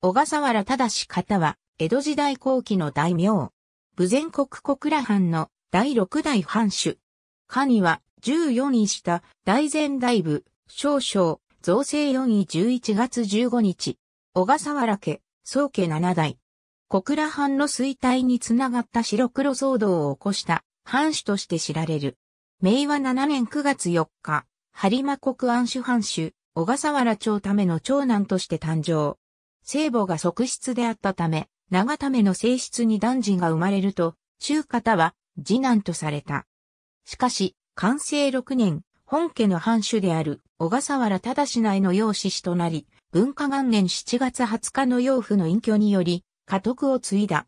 小笠原正方は、江戸時代後期の大名。武前国小倉藩の第六代藩主。下には、14位下、大前大部、少々、造成4位11月15日。小笠原家、宗家七代。小倉藩の衰退につながった白黒騒動を起こした藩主として知られる。明和七年9月4日、播磨国安守藩主、小笠原町ための長男として誕生。聖母が側室であったため、長ための性質に男児が生まれると、中方は次男とされた。しかし、寛政6年、本家の藩主である小笠原忠内の養子となり、文化元年7月20日の養父の隠居により、家督を継いだ。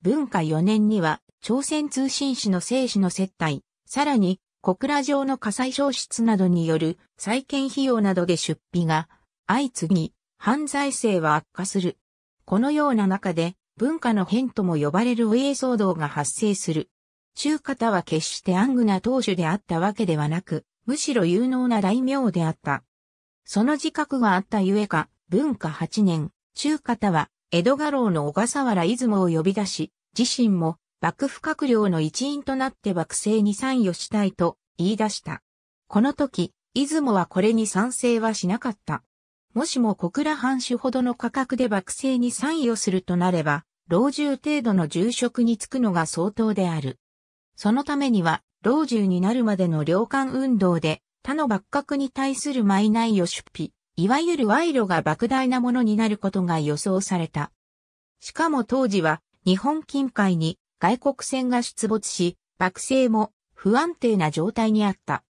文化4年には、朝鮮通信使の生死の接待、さらに、小倉城の火災消失などによる再建費用などで出費が相次ぎ、犯罪性は悪化する。このような中で、文化の変とも呼ばれるお家騒動が発生する。中方は決して暗愚な当主であったわけではなく、むしろ有能な大名であった。その自覚があったゆえか、文化8年、中方は、江戸家老の小笠原出雲を呼び出し、自身も、幕府閣僚の一員となって幕政に参与したいと言い出した。この時、出雲はこれに賛成はしなかった。もしも小倉藩主ほどの価格で幕政に参与するとなれば、老中程度の重職に就くのが相当である。そのためには、老中になるまでの領間運動で、他の幕閣に対する賄を出費、いわゆる賄賂が莫大なものになることが予想された。しかも当時は、日本近海に外国船が出没し、幕政も不安定な状態にあった。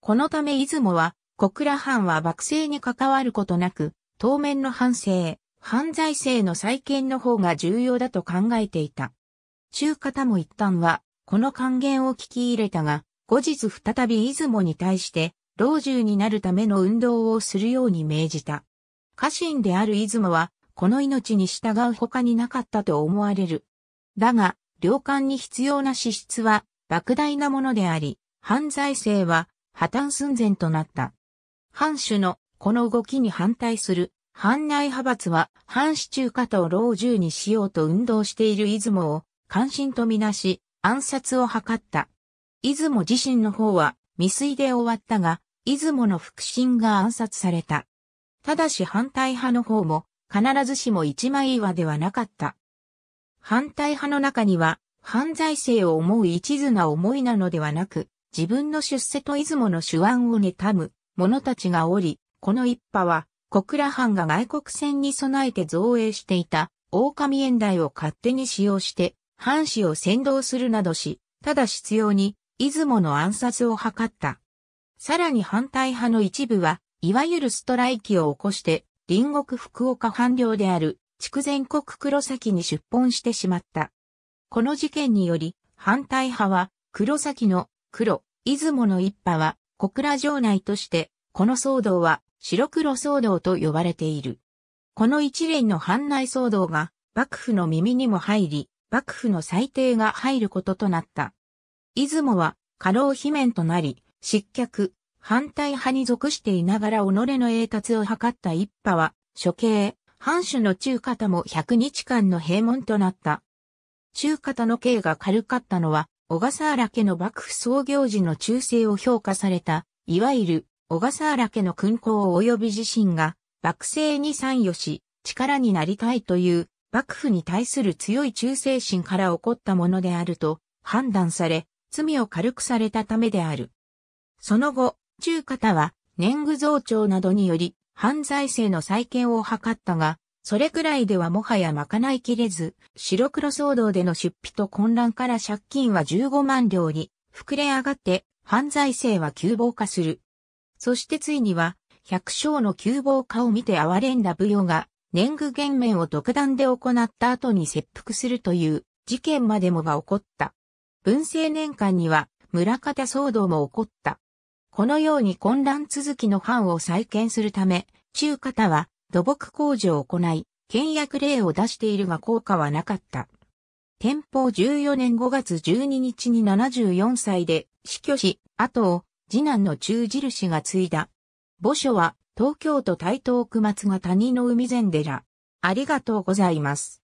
このため出雲は小倉藩は幕政に関わることなく、当面の反省、犯罪性の再建の方が重要だと考えていた。中方も一旦は、この還元を聞き入れたが、後日再び出雲に対して、老中になるための運動をするように命じた。家臣である出雲は、この命に従う他になかったと思われる。だが、領官に必要な支出は、莫大なものであり、犯罪性は破綻寸前となった。藩主のこの動きに反対する藩内派閥は藩主中華と老中にしようと運動している出雲を関心とみなし暗殺を図った。出雲自身の方は未遂で終わったが、出雲の腹心が暗殺された。ただし反対派の方も必ずしも一枚岩ではなかった。反対派の中には犯罪性を思う一途な思いなのではなく、自分の出世と出雲の手腕を妬む、者たちがおり、この一派は、小倉藩が外国船に備えて造営していた、狼縁台を勝手に使用して、藩士を先導するなどし、ただ必要に、出雲の暗殺を図った。さらに反対派の一部は、いわゆるストライキを起こして、隣国福岡藩領である、筑前国黒崎に出奔してしまった。この事件により、反対派は、黒崎の黒、出雲の一派は、小倉城内として、この騒動は白黒騒動と呼ばれている。この一連の藩内騒動が幕府の耳にも入り、幕府の裁定が入ることとなった。出雲は過労罷免となり、失脚、反対派に属していながら己の栄達を図った一派は、処刑、藩主の中方も100日間の閉門となった。中方の刑が軽かったのは、小笠原家の幕府創業時の忠誠を評価された、いわゆる小笠原家の勲功及び自身が、幕政に参与し、力になりたいという幕府に対する強い忠誠心から起こったものであると判断され、罪を軽くされたためである。その後、中方は年貢増長などにより、犯罪性の再建を図ったが、それくらいではもはや賄いきれず、白黒騒動での出費と混乱から借金は15万両に膨れ上がって犯罪性は窮乏化する。そしてついには、百姓の窮乏化を見て哀れんだ武陽が、年貢減免を独断で行った後に切腹するという事件までもが起こった。文政年間には村方騒動も起こった。このように混乱続きの藩を再建するため、中方は土木工事を行い、倹約令を出しているが効果はなかった。天保14年5月12日に74歳で死去し、後を次男の中印が継いだ。墓所は東京都台東区松が谷の海前寺。ありがとうございます。